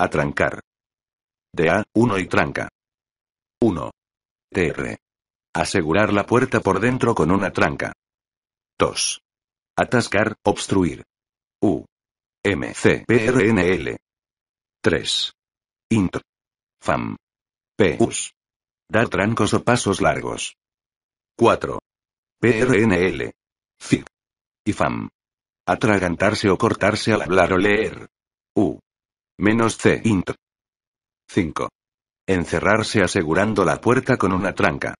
Atrancar. De A, 1 y tranca. 1. TR. Asegurar la puerta por dentro con una tranca. 2. Atascar, obstruir. U. M. C. 3. Int. Fam. P. U. Dar trancos o pasos largos. 4. PRNL. Y FAM. Atragantarse o cortarse al hablar o leer. U. Menos C. Int. 5. Encerrarse asegurando la puerta con una tranca.